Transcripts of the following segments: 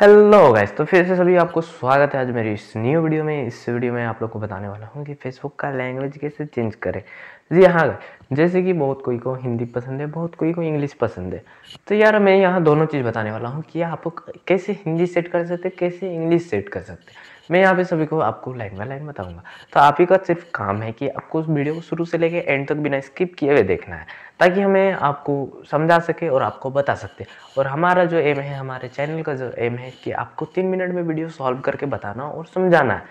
hello guys तो फिर से सभी आपको स्वागत है आज मेरी इस न्यू वीडियो में इस वीडियो में आप लोग को बताने वाला हूँ कि फेसबुक का लैंग्वेज कैसे चेंज करें जी हाँ जैसे कि बहुत कोई को हिंदी पसंद है बहुत कोई को इंग्लिश पसंद है तो यार मैं यहाँ दोनों चीज़ बताने वाला हूँ कि आप कैसे हिंदी सेट कर सकते कैसे इंग्लिश सेट कर सकते मैं यहाँ पे सभी को आपको लाइन बाय लाइन बताऊंगा तो आप ही का सिर्फ काम है कि आपको उस वीडियो को शुरू से लेके एंड तक बिना स्किप किए हुए देखना है ताकि हमें आपको समझा सके और आपको बता सकते और हमारा जो एम है हमारे चैनल का जो एम है कि आपको तीन मिनट में वीडियो सॉल्व करके बताना और समझाना है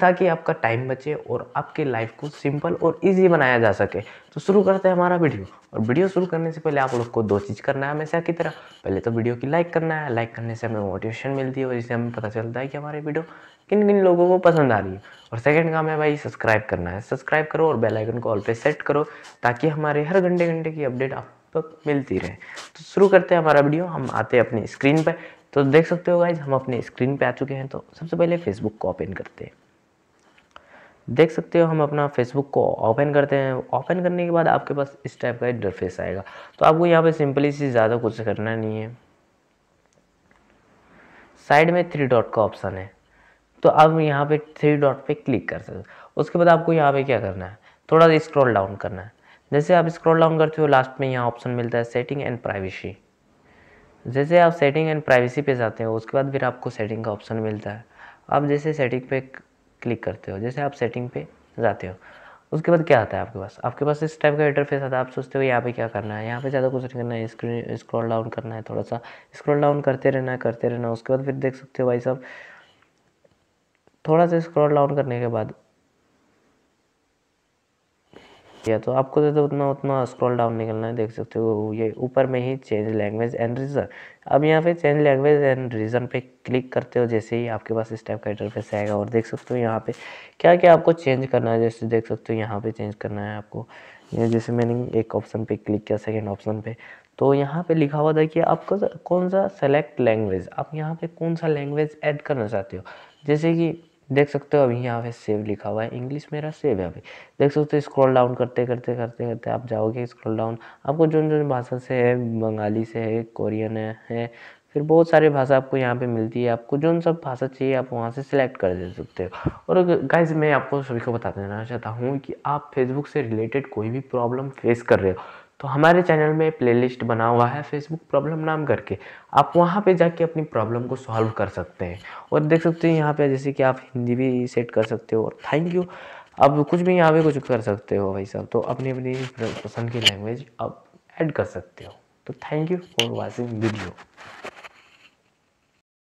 ताकि आपका टाइम बचे और आपके लाइफ को सिंपल और इजी बनाया जा सके तो शुरू करते हैं हमारा वीडियो और वीडियो शुरू करने से पहले आप लोग को दो चीज़ करना है हमेशा की तरह पहले तो वीडियो की लाइक करना है लाइक करने से हमें मोटिवेशन मिलती है और इससे हमें पता चलता है कि हमारी वीडियो किन किन लोगों को पसंद आ रही है और सेकंड काम है भाई सब्सक्राइब करना है सब्सक्राइब करो और बेल आइकन को ऑल पे सेट करो ताकि हमारे हर घंटे घंटे की अपडेट आप तक मिलती रहे तो शुरू करते हैं हमारा वीडियो हम आते हैं अपनी स्क्रीन पर तो देख सकते हो गाइज हम अपने स्क्रीन पर आ चुके हैं तो सबसे पहले फेसबुक को ओपन करते हैं देख सकते हो हम अपना फेसबुक को ओपन करते हैं ओपन करने के बाद आपके पास इस टाइप का इंटरफेस आएगा तो आपको यहाँ पे सिंपली से ज़्यादा कुछ करना नहीं है साइड में थ्री डॉट का ऑप्शन है तो अब यहाँ पे थ्री डॉट पे क्लिक कर सकते उसके बाद आपको यहाँ पे क्या करना है थोड़ा सा स्क्रॉल डाउन करना है जैसे आप स्क्रॉल डाउन करते हो लास्ट में यहाँ ऑप्शन मिलता है सेटिंग एंड प्राइवेसी जैसे आप सेटिंग एंड प्राइवेसी पे जाते हो उसके बाद फिर आपको सेटिंग का ऑप्शन मिलता है आप जैसे सेटिंग पे क्लिक करते हो जैसे आप सेटिंग पे जाते हो उसके बाद क्या आता है आपके पास आपके पास इस टाइप का इंटरफेस आता है आप सोचते हो यहाँ पे क्या करना है यहाँ पे ज़्यादा कुछ नहीं करना है स्क्रीन स्क्रॉल डाउन करना है थोड़ा सा स्क्रॉल डाउन करते रहना है करते रहना उसके बाद फिर देख सकते हो भाई साहब थोड़ा सा स्क्रॉल डाउन करने के बाद या तो आपको तो, तो उतना उतना स्क्रॉल डाउन निकलना है देख सकते हो ये ऊपर में ही चेंज लैंग्वेज एंड रीज़न अब यहाँ पे चेंज लैंग्वेज एंड रीज़न पे क्लिक करते हो जैसे ही आपके पास इस टाइप का इंटरफेस आएगा और देख सकते हो यहाँ पे क्या क्या आपको चेंज करना है जैसे देख सकते हो यहाँ पे चेंज करना है आपको जैसे मैंने एक ऑप्शन पे क्लिक किया सेकेंड ऑप्शन पे तो यहाँ पे लिखा हुआ था कि आपको कौन सा सेलेक्ट लैंग्वेज आप यहाँ पे कौन सा लैंग्वेज ऐड करना चाहते हो जैसे कि देख सकते हो अभी यहाँ पे सेव लिखा हुआ है इंग्लिश मेरा सेव है अभी देख सकते हो स्क्रॉल डाउन करते करते करते करते आप जाओगे स्क्रॉल डाउन आपको जो जो भाषा से है बंगाली से है कोरियन है फिर बहुत सारे भाषा आपको यहाँ पे मिलती है आपको जो सब भाषा चाहिए आप वहाँ से सिलेक्ट कर दे सकते हो और गाइज मैं आपको सभी को बता देना चाहता हूँ कि आप फेसबुक से रिलेटेड कोई भी प्रॉब्लम फेस कर रहे हो तो हमारे चैनल में प्लेलिस्ट बना हुआ है फेसबुक प्रॉब्लम नाम करके आप वहाँ पे जाके अपनी प्रॉब्लम को सॉल्व कर सकते हैं और देख सकते हैं यहाँ पे जैसे कि आप हिंदी भी सेट कर सकते हो और थैंक यू अब कुछ भी यहाँ पे कुछ कर सकते हो भाई साहब तो अपनी अपनी पसंद की लैंग्वेज अब ऐड कर सकते हो तो thank you for watching video